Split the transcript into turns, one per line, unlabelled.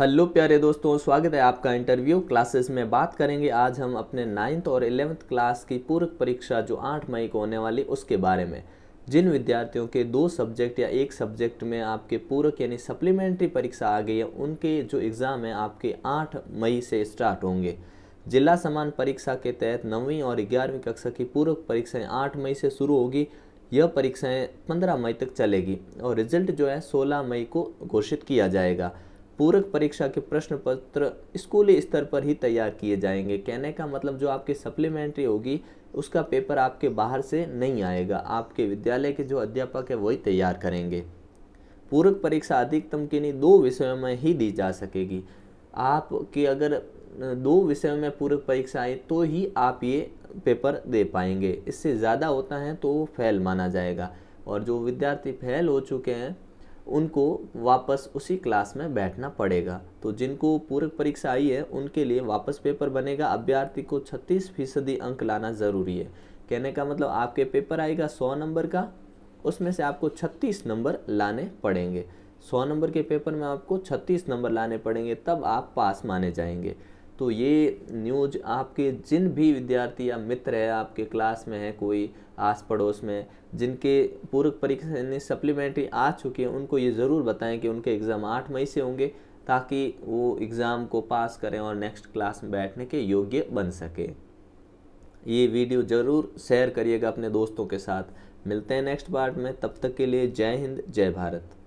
hello प्यारे दोस्तों स्वागत है आपका इंटरव्यू क्लासेस में बात करेंगे आज हम अपने नाइन्थ और एलेवंथ क्लास की पूरक परीक्षा जो आठ मई को होने वाली उसके बारे में जिन विद्यार्थियों के दो सब्जेक्ट या एक सब्जेक्ट में आपके पूरक यानी सप्लीमेंट्री परीक्षा आ गई है उनके जो एग्ज़ाम है आपके आठ मई से स्टार्ट होंगे जिला समान परीक्षा के तहत नौवीं और ग्यारहवीं कक्षा की पूरक परीक्षाएँ आठ मई से शुरू होगी यह परीक्षाएँ पंद्रह मई तक चलेगी और रिजल्ट जो है सोलह मई को घोषित किया जाएगा पूरक परीक्षा के प्रश्न पत्र स्कूली स्तर पर ही तैयार किए जाएंगे कहने का मतलब जो आपकी सप्लीमेंट्री होगी उसका पेपर आपके बाहर से नहीं आएगा आपके विद्यालय के जो अध्यापक है वही तैयार करेंगे पूरक परीक्षा अधिकतम के नहीं दो विषयों में ही दी जा सकेगी आपके अगर दो विषयों में पूरक परीक्षा आए तो ही आप ये पेपर दे पाएंगे इससे ज़्यादा होता है तो फेल माना जाएगा और जो विद्यार्थी फेल हो चुके हैं उनको वापस उसी क्लास में बैठना पड़ेगा तो जिनको पूरक परीक्षा आई है उनके लिए वापस पेपर बनेगा अभ्यर्थी को छत्तीस फीसदी अंक लाना ज़रूरी है कहने का मतलब आपके पेपर आएगा सौ नंबर का उसमें से आपको छत्तीस नंबर लाने पड़ेंगे सौ नंबर के पेपर में आपको छत्तीस नंबर लाने पड़ेंगे तब आप पास माने जाएंगे तो ये न्यूज आपके जिन भी विद्यार्थी या मित्र है आपके क्लास में है कोई आस पड़ोस में जिनके पूर्व परीक्षा यानी सप्लीमेंट्री आ चुकी है उनको ये ज़रूर बताएं कि उनके एग्ज़ाम आठ मई से होंगे ताकि वो एग्ज़ाम को पास करें और नेक्स्ट क्लास में बैठने के योग्य बन सके ये वीडियो ज़रूर शेयर करिएगा अपने दोस्तों के साथ मिलते हैं नेक्स्ट पार्ट में तब तक के लिए जय हिंद जय भारत